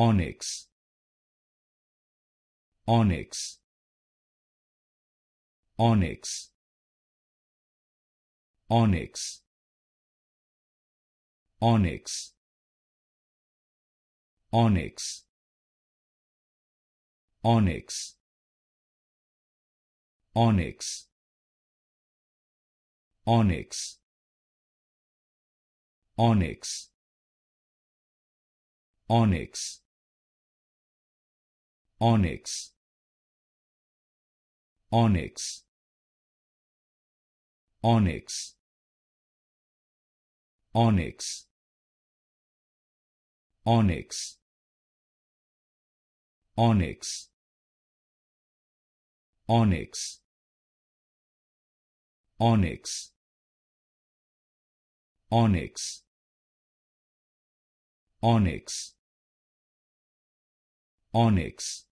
onyx onyx onyx onyx onyx onyx onyx onyx onyx onyx onyx onyx onyx onyx onyx onyx onyx onyx onyx onyx onyx onyx